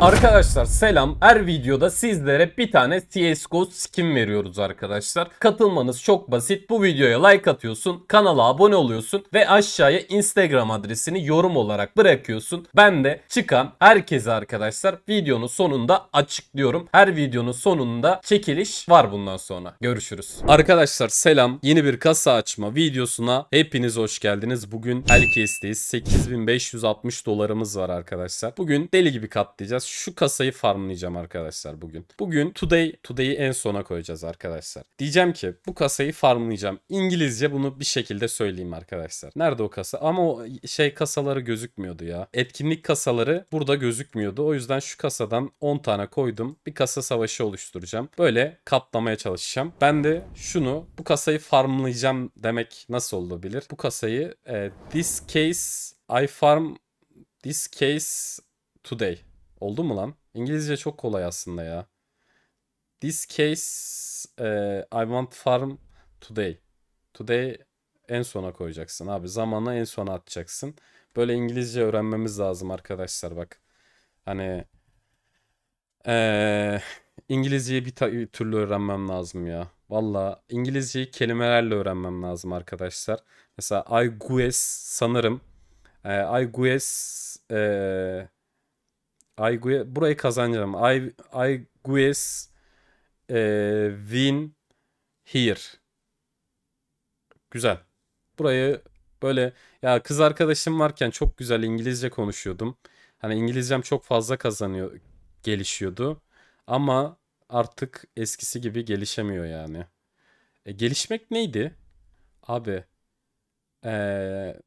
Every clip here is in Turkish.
Arkadaşlar selam. Her videoda sizlere bir tane CSGO skin veriyoruz arkadaşlar. Katılmanız çok basit. Bu videoya like atıyorsun, kanala abone oluyorsun ve aşağıya Instagram adresini yorum olarak bırakıyorsun. Ben de çıkan herkese arkadaşlar videonun sonunda açıklıyorum. Her videonun sonunda çekiliş var bundan sonra. Görüşürüz. Arkadaşlar selam. Yeni bir kasa açma videosuna hepiniz hoş geldiniz. Bugün Elkes'teyiz. 8560 dolarımız var arkadaşlar. Bugün deli gibi katlayacağız şu kasayı farmlayacağım arkadaşlar bugün. Bugün today, today'i en sona koyacağız arkadaşlar. Diyeceğim ki bu kasayı farmlayacağım. İngilizce bunu bir şekilde söyleyeyim arkadaşlar. Nerede o kasa? Ama o şey kasaları gözükmüyordu ya. Etkinlik kasaları burada gözükmüyordu. O yüzden şu kasadan 10 tane koydum. Bir kasa savaşı oluşturacağım. Böyle kaplamaya çalışacağım. Ben de şunu bu kasayı farmlayacağım demek nasıl olabilir? Bu kasayı e, this case I farm this case today Oldu mu lan? İngilizce çok kolay aslında ya. This case e, I want farm today. Today en sona koyacaksın abi. Zamanı en sona atacaksın. Böyle İngilizce öğrenmemiz lazım arkadaşlar bak. Hani ee, İngilizceyi bir türlü öğrenmem lazım ya. Valla İngilizceyi kelimelerle öğrenmem lazım arkadaşlar. Mesela I guess sanırım. E, I guess e, Aygue burayı kazanacağım. Ay Aigues e, win here. Güzel. Burayı böyle ya kız arkadaşım varken çok güzel İngilizce konuşuyordum. Hani İngilizcem çok fazla kazanıyor, gelişiyordu. Ama artık eskisi gibi gelişemiyor yani. E, gelişmek neydi? Abi. Ee,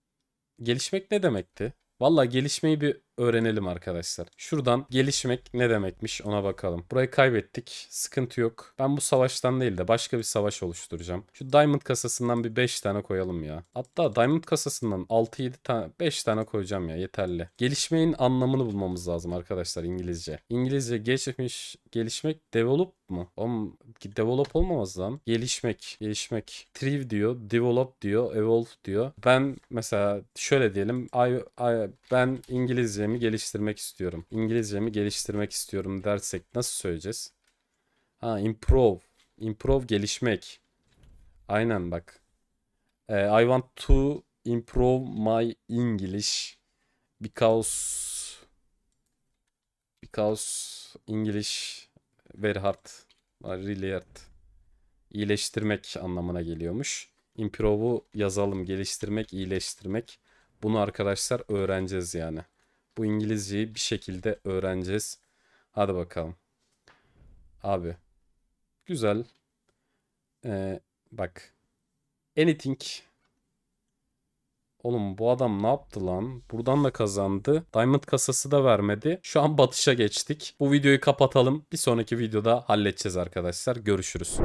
gelişmek ne demekti? Valla gelişmeyi bir öğrenelim arkadaşlar. Şuradan gelişmek ne demekmiş ona bakalım. Burayı kaybettik. Sıkıntı yok. Ben bu savaştan değil de başka bir savaş oluşturacağım. Şu diamond kasasından bir 5 tane koyalım ya. Hatta diamond kasasından 6-7 tane 5 tane koyacağım ya yeterli. Gelişmeyin anlamını bulmamız lazım arkadaşlar İngilizce. İngilizce gelişmiş gelişmek develop Develop mu? Oğlum develop olmaması lan. Gelişmek. Gelişmek. Thrive diyor. Develop diyor. Evolve diyor. Ben mesela şöyle diyelim. I, I, ben İngilizcemi geliştirmek istiyorum. İngilizcemi geliştirmek istiyorum dersek nasıl söyleyeceğiz? Ha improve. Improve gelişmek. Aynen bak. Ee, I want to improve my English because because English very hard, really hard. İyileştirmek anlamına geliyormuş. Improve'u yazalım, geliştirmek, iyileştirmek. Bunu arkadaşlar öğreneceğiz yani. Bu İngilizceyi bir şekilde öğreneceğiz. Hadi bakalım. Abi. Güzel. Ee, bak. Anything Oğlum bu adam ne yaptı lan? Buradan da kazandı. Diamond kasası da vermedi. Şu an batışa geçtik. Bu videoyu kapatalım. Bir sonraki videoda halledeceğiz arkadaşlar. Görüşürüz.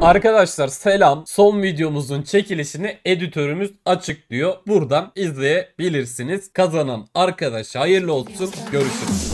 Arkadaşlar selam. Son videomuzun çekilişini editörümüz açıklıyor. Buradan izleyebilirsiniz. Kazanan arkadaş hayırlı olsun. Görüşürüz.